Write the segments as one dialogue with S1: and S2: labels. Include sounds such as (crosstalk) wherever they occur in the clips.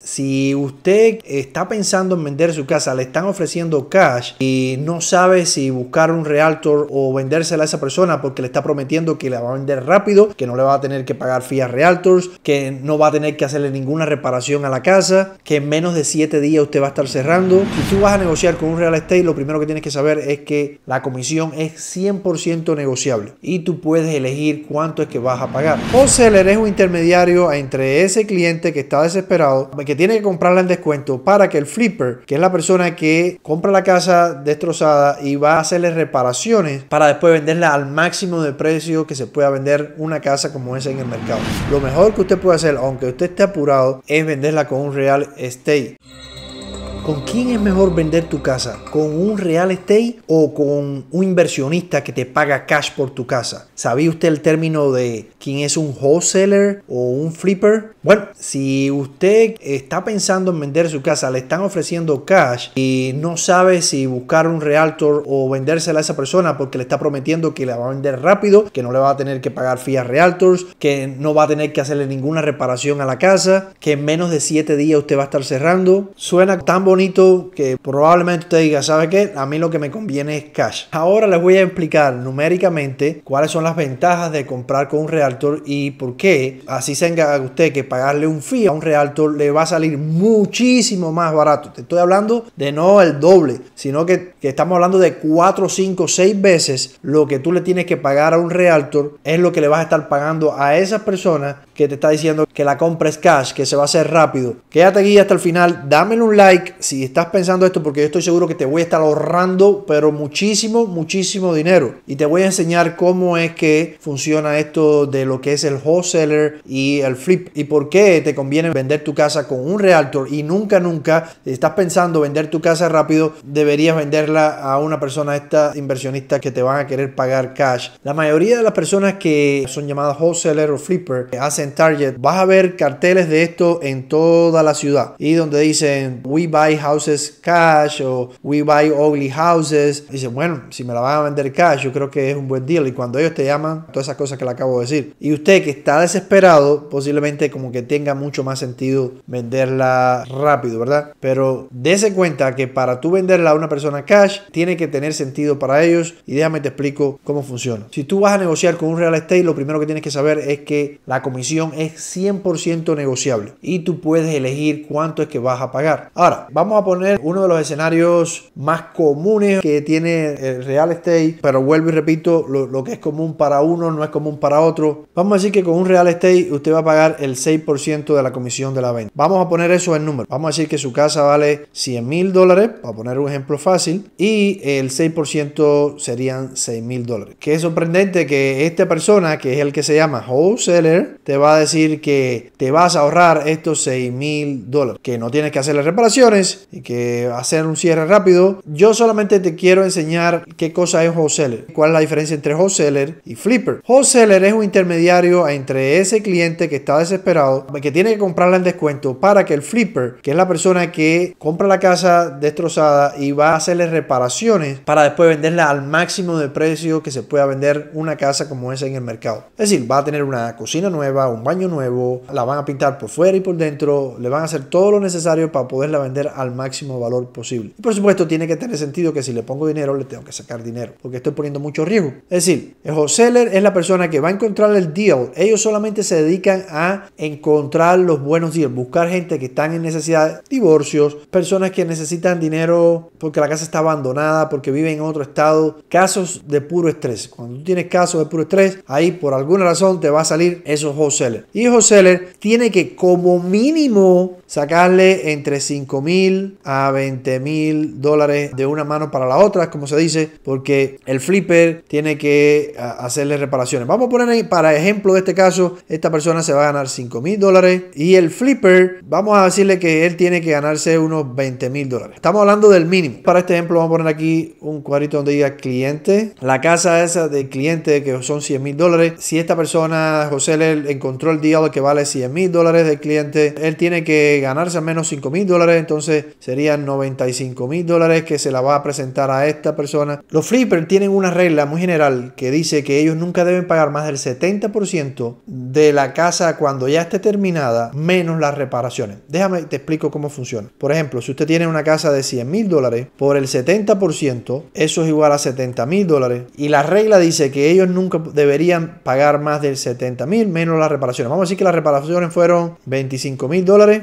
S1: Si usted está pensando en vender su casa, le están ofreciendo cash y no sabe si buscar un realtor o vendérsela a esa persona porque le está prometiendo que la va a vender rápido, que no le va a tener que pagar fias realtors, que no va a tener que hacerle ninguna reparación a la casa, que en menos de 7 días usted va a estar cerrando. Si tú vas a negociar con un real estate, lo primero que tienes que saber es que la comisión es 100% negociable y tú puedes elegir cuánto es que vas a pagar. O seller es un intermediario entre ese cliente que está desesperado, que tiene que comprarla en descuento para que el flipper, que es la persona que compra la casa destrozada y va a hacerle reparaciones para después venderla al máximo de precio que se pueda vender una casa como esa en el mercado. Lo mejor que usted puede hacer, aunque usted esté apurado, es venderla con un real estate. ¿Con quién es mejor vender tu casa? ¿Con un real estate o con un inversionista que te paga cash por tu casa? ¿Sabía usted el término de quién es un wholesaler o un flipper? Bueno, si usted está pensando en vender su casa, le están ofreciendo cash y no sabe si buscar un realtor o vendérsela a esa persona porque le está prometiendo que la va a vender rápido, que no le va a tener que pagar fías realtors, que no va a tener que hacerle ninguna reparación a la casa, que en menos de 7 días usted va a estar cerrando, suena tan bonito que probablemente usted diga, ¿sabe qué? A mí lo que me conviene es cash. Ahora les voy a explicar numéricamente cuáles son las ventajas de comprar con un realtor y por qué así se tenga usted que pagarle un fee a un realtor le va a salir muchísimo más barato. Te estoy hablando de no el doble, sino que, estamos hablando de 4, 5, 6 veces lo que tú le tienes que pagar a un realtor es lo que le vas a estar pagando a esa persona que te está diciendo que la compra es cash, que se va a hacer rápido. Quédate aquí hasta el final, dámelo un like, si estás pensando esto, porque yo estoy seguro que te voy a estar ahorrando, pero muchísimo, muchísimo dinero. Y te voy a enseñar cómo es que funciona esto de lo que es el wholesaler y el flip. Y por qué te conviene vender tu casa con un realtor. Y nunca, nunca, si estás pensando vender tu casa rápido, deberías venderla a una persona, esta inversionista que te van a querer pagar cash. La mayoría de las personas que son llamadas wholesaler o flipper, hacen target, vas a ver carteles de esto en toda la ciudad. Y donde dicen, we buy houses cash o we buy ugly houses. Dice bueno, si me la van a vender cash, yo creo que es un buen deal. Y cuando ellos te llaman, todas esas cosas que le acabo de decir. Y usted que está desesperado, posiblemente como que tenga mucho más sentido venderla rápido, ¿verdad? Pero dése cuenta que para tú venderla a una persona cash, tiene que tener sentido para ellos. Y déjame te explico cómo funciona. Si tú vas a negociar con un real estate, lo primero que tienes que saber es que la comisión es 100% negociable. Y tú puedes elegir cuánto es que vas a pagar. Ahora, Vamos a poner uno de los escenarios más comunes que tiene el real estate, pero vuelvo y repito, lo, que es común para uno no es común para otro. Vamos a decir que con un real estate usted va a pagar el 6% de la comisión de la venta. Vamos a poner eso en número. Vamos a decir que su casa vale 100 mil dólares, para poner un ejemplo fácil, y el 6% serían 6 mil dólares. Que es sorprendente que esta persona, que es el que se llama wholesaler, te va a decir que te vas a ahorrar estos 6 mil dólares, que no tienes que hacerle reparaciones y que hacer un cierre rápido, yo solamente te quiero enseñar qué cosa es wholesaler, cuál es la diferencia entre wholesaler y flipper. Wholesaler es un intermediario entre ese cliente que está desesperado, que tiene que comprarla en descuento para que el flipper, que es la persona que compra la casa destrozada y va a hacerle reparaciones para después venderla al máximo de precio que se pueda vender una casa como esa en el mercado. Es decir, va a tener una cocina nueva, un baño nuevo, la van a pintar por fuera y por dentro, le van a hacer todo lo necesario para poderla vender al máximo valor posible. Y por supuesto tiene que tener sentido que si le pongo dinero le tengo que sacar dinero, porque estoy poniendo mucho riesgo. Es decir, el wholesaler es la persona que va a encontrar el deal. Ellos solamente se dedican a encontrar los buenos deals, buscar gente que están en necesidad, divorcios, personas que necesitan dinero porque la casa está abandonada, porque viven en otro estado, casos de puro estrés. Cuando tú tienes casos de puro estrés, ahí por alguna razón te va a salir esos wholesalers. Y el wholesaler tiene que como mínimo sacarle entre 5 mil a 20 mil dólares de una mano para la otra, como se dice, porque el flipper tiene que hacerle reparaciones. Vamos a poner ahí, para ejemplo, de este caso, esta persona se va a ganar 5 mil dólares y el flipper, vamos a decirle que él tiene que ganarse unos 20 mil dólares. Estamos hablando del mínimo. Para este ejemplo, vamos a poner aquí un cuadrito donde diga cliente. La casa esa del cliente que son 100 mil dólares. Si esta persona, José, le encontró el día lo que vale 100 mil dólares del cliente, él tiene que ganarse al menos 5 mil dólares. Entonces, serían 95 mil dólares que se la va a presentar a esta persona. Los flippers tienen una regla muy general que dice que ellos nunca deben pagar más del 70% de la casa cuando ya esté terminada, menos las reparaciones. Déjame, te explico cómo funciona. Por ejemplo, si usted tiene una casa de 100 mil dólares, por el 70%, eso es igual a 70 mil dólares. Y la regla dice que ellos nunca deberían pagar más del 70 mil menos las reparaciones. Vamos a decir que las reparaciones fueron 25 mil dólares.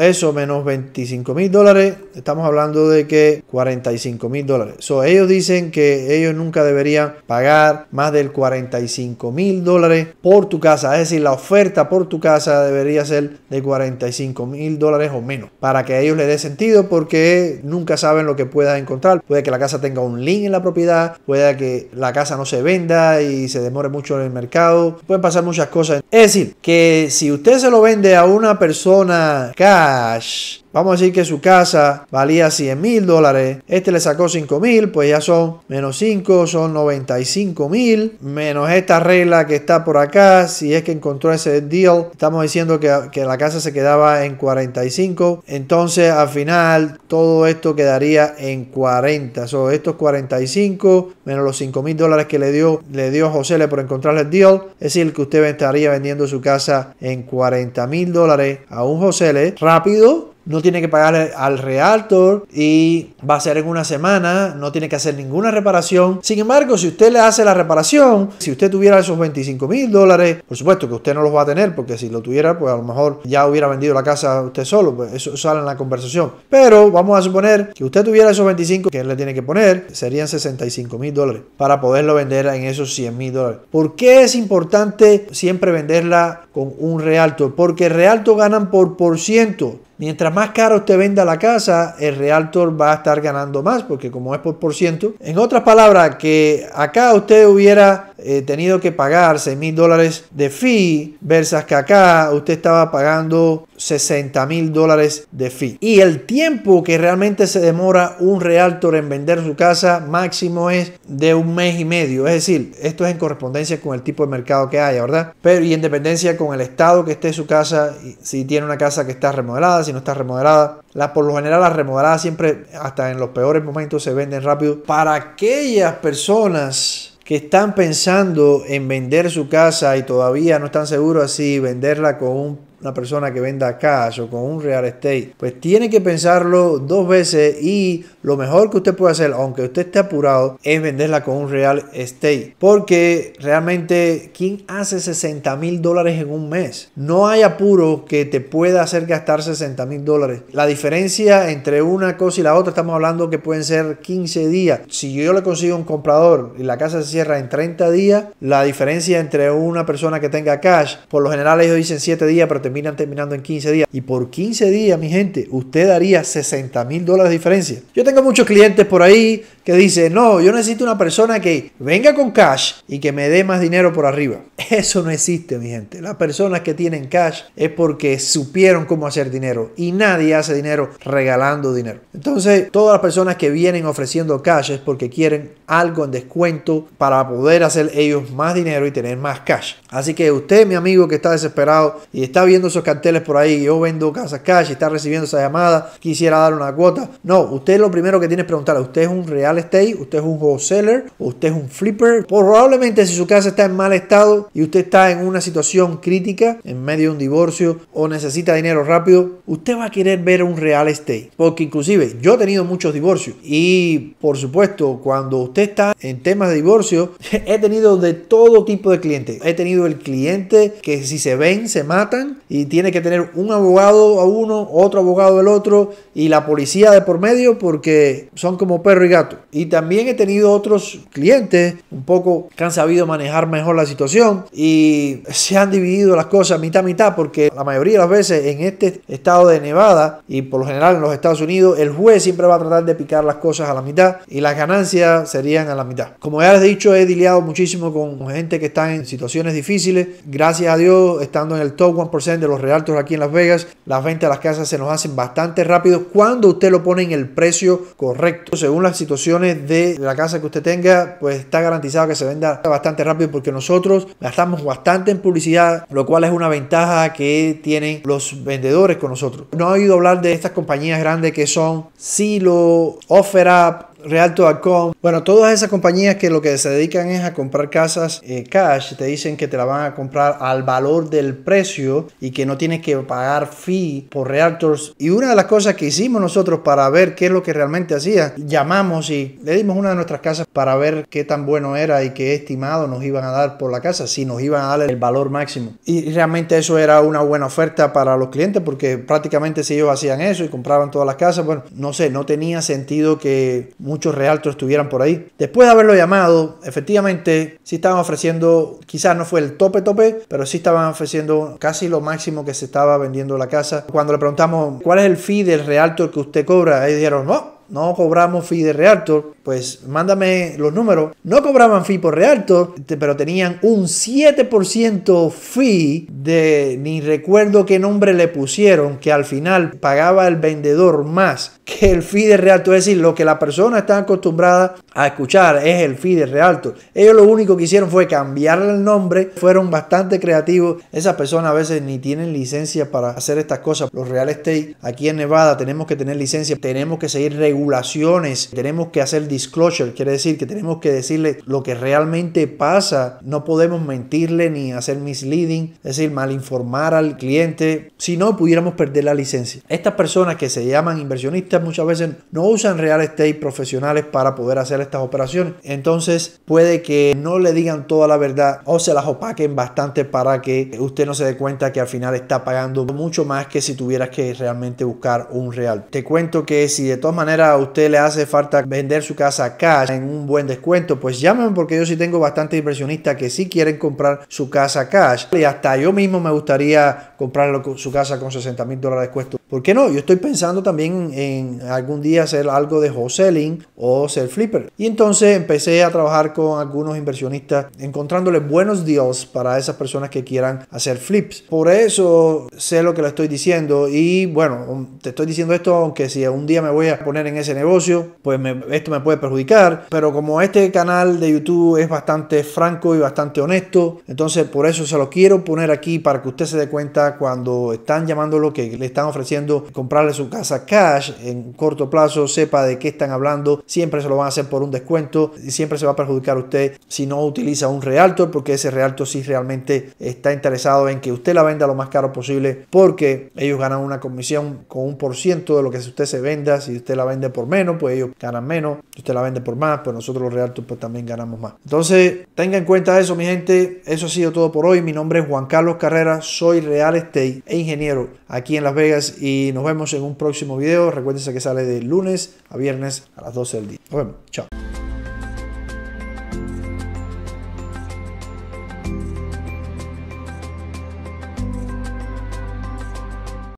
S1: eso menos 25 mil dólares, estamos hablando de que 45 mil dólares. o ellos dicen que ellos nunca deberían pagar más del 45 mil dólares por tu casa. Es decir, la oferta por tu casa debería ser de 45 mil dólares o menos. Para que a ellos le dé sentido porque nunca saben lo que pueda encontrar. Puede que la casa tenga un link en la propiedad. Puede que la casa no se venda y se demore mucho en el mercado. Pueden pasar muchas cosas. Es decir, que si usted se lo vende a una persona cash, Vamos a decir que su casa valía 100 mil dólares, este le sacó 5 mil, pues ya son menos 5, son 95 mil, menos esta regla que está por acá, si es que encontró ese deal, estamos diciendo que, la casa se quedaba en 45, entonces al final todo esto quedaría en 40, Son estos 45 menos los 5 mil dólares que le dio, le dio José le por encontrarle el deal, es decir, que usted estaría vendiendo su casa en 40 mil dólares a un José le rápido no tiene que pagarle al realtor y va a ser en una semana, no tiene que hacer ninguna reparación. Sin embargo, si usted le hace la reparación, si usted tuviera esos 25 mil dólares, por supuesto que usted no los va a tener porque si lo tuviera, pues a lo mejor ya hubiera vendido la casa usted solo, pues eso sale en la conversación. Pero vamos a suponer que usted tuviera esos 25 que él le tiene que poner, serían 65 mil dólares para poderlo vender en esos 100 mil dólares. ¿Por qué es importante siempre venderla con un realtor? Porque realtor ganan por por ciento. Mientras más caro usted venda la casa, el realtor va a estar ganando más, porque como es por por ciento. En otras palabras, que acá usted hubiera he eh, tenido que pagar 6 mil dólares de fee versus que acá usted estaba pagando 60 mil dólares de fee. Y el tiempo que realmente se demora un realtor en vender su casa máximo es de un mes y medio. Es decir, esto es en correspondencia con el tipo de mercado que haya, ¿verdad? Pero y en dependencia con el estado que esté su casa, si tiene una casa que está remodelada, si no está remodelada. La, por lo general las remodeladas siempre, hasta en los peores momentos, se venden rápido. Para aquellas personas que están pensando en vender su casa y todavía no están seguros así, venderla con un una persona que venda cash o con un real estate, pues tiene que pensarlo dos veces y lo mejor que usted puede hacer, aunque usted esté apurado, es venderla con un real estate. Porque realmente, ¿quién hace 60 mil dólares en un mes? No hay apuro que te pueda hacer gastar 60 mil dólares. La diferencia entre una cosa y la otra, estamos hablando que pueden ser 15 días. Si yo le consigo un comprador y la casa se cierra en 30 días, la diferencia entre una persona que tenga cash, por lo general ellos dicen 7 días, pero terminan terminando en 15 días. Y por 15 días, mi gente, usted daría 60 mil dólares de diferencia. Yo tengo muchos clientes por ahí que dicen, no, yo necesito una persona que venga con cash y que me dé más dinero por arriba. (laughs) Eso no existe, mi gente. Las personas que tienen cash es porque supieron cómo hacer dinero y nadie hace dinero regalando dinero. Entonces, todas las personas que vienen ofreciendo cash es porque quieren algo en descuento para poder hacer ellos más dinero y tener más cash. Así que usted, mi amigo que está desesperado y está viendo esos carteles por ahí, yo vendo casas cash, está recibiendo esa llamada, quisiera dar una cuota. No, usted lo primero que tiene es preguntarle, ¿usted es un real estate? ¿Usted es un wholesaler? ¿Usted es un flipper? Probablemente si su casa está en mal estado y usted está en una situación crítica, en medio de un divorcio o necesita dinero rápido, usted va a querer ver un real estate. Porque inclusive yo he tenido muchos divorcios y por supuesto cuando usted está en temas de divorcio, (laughs) he tenido de todo tipo de clientes. He tenido el cliente que si se ven se matan y tiene que tener un abogado a uno, otro abogado al otro y la policía de por medio porque son como perro y gato. Y también he tenido otros clientes un poco que han sabido manejar mejor la situación y se han dividido las cosas mitad a mitad porque la mayoría de las veces en este estado de Nevada y por lo general en los Estados Unidos el juez siempre va a tratar de picar las cosas a la mitad y las ganancias serían a la mitad. Como ya les he dicho, he dileado muchísimo con gente que está en situaciones difíciles. Gracias a Dios, estando en el top 1% de los realtos aquí en Las Vegas, las ventas de las casas se nos hacen bastante rápido cuando usted lo pone en el precio correcto. Según las situaciones de la casa que usted tenga, pues está garantizado que se venda bastante rápido porque nosotros gastamos bastante en publicidad, lo cual es una ventaja que tienen los vendedores con nosotros. No ha oído hablar de estas compañías grandes que son Silo, OfferUp, Realtor.com. Bueno, todas esas compañías que lo que se dedican es a comprar casas eh, cash, te dicen que te la van a comprar al valor del precio y que no tienes que pagar fee por Realtors. Y una de las cosas que hicimos nosotros para ver qué es lo que realmente hacía, llamamos y le dimos una de nuestras casas para ver qué tan bueno era y qué estimado nos iban a dar por la casa, si nos iban a dar el valor máximo. Y realmente eso era una buena oferta para los clientes porque prácticamente si ellos hacían eso y compraban todas las casas, bueno, no sé, no tenía sentido que muchos realtors estuvieran por ahí. Después de haberlo llamado, efectivamente, sí estaban ofreciendo, quizás no fue el tope tope, pero sí estaban ofreciendo casi lo máximo que se estaba vendiendo la casa. Cuando le preguntamos, ¿cuál es el fee del realtor que usted cobra? Ahí dijeron, no, no cobramos fee de Realtor, pues mándame los números. No cobraban fee por Realtor, pero tenían un 7% fee de, ni recuerdo qué nombre le pusieron, que al final pagaba el vendedor más que el fee de Realtor. Es decir, lo que la persona está acostumbrada a escuchar es el fee de Realtor. Ellos lo único que hicieron fue cambiarle el nombre, fueron bastante creativos. Esas personas a veces ni tienen licencia para hacer estas cosas. Los real estate aquí en Nevada tenemos que tener licencia, tenemos que seguir regulando regulaciones, tenemos que hacer disclosure, quiere decir que tenemos que decirle lo que realmente pasa, no podemos mentirle ni hacer misleading, es decir, mal informar al cliente, si no pudiéramos perder la licencia. Estas personas que se llaman inversionistas muchas veces no usan real estate profesionales para poder hacer estas operaciones, entonces puede que no le digan toda la verdad o se las opaquen bastante para que usted no se dé cuenta que al final está pagando mucho más que si tuvieras que realmente buscar un real. Te cuento que si de todas maneras usted le hace falta vender su casa cash en un buen descuento, pues llámenme porque yo sí tengo bastantes inversionistas que sí quieren comprar su casa cash. Y hasta yo mismo me gustaría comprar su casa con 60 mil dólares descuento. ¿Por qué no? Yo estoy pensando también en algún día hacer algo de wholesaling o ser flipper. Y entonces empecé a trabajar con algunos inversionistas encontrándoles buenos deals para esas personas que quieran hacer flips. Por eso sé lo que le estoy diciendo y bueno, te estoy diciendo esto aunque si algún día me voy a poner en ese negocio, pues esto me puede perjudicar. Pero como este canal de YouTube es bastante franco y bastante honesto, entonces por eso se lo quiero poner aquí para que usted se dé cuenta cuando están llamándolo que le están ofreciendo comprarle su casa cash en corto plazo, sepa de qué están hablando, siempre se lo van a hacer por un descuento y siempre se va a perjudicar usted si no utiliza un realtor porque ese realtor si realmente está interesado en que usted la venda lo más caro posible porque ellos ganan una comisión con un por ciento de lo que usted se venda si usted la vende por menos, pues ellos ganan menos. usted la vende por más, pero pues nosotros los realtos pues también ganamos más. Entonces, tenga en cuenta eso, mi gente. Eso ha sido todo por hoy. Mi nombre es Juan Carlos Carrera, soy Real Estate e ingeniero aquí en Las Vegas y nos vemos en un próximo video. Recuérdense que sale de lunes a viernes a las 12 del día. Nos vemos. Chao.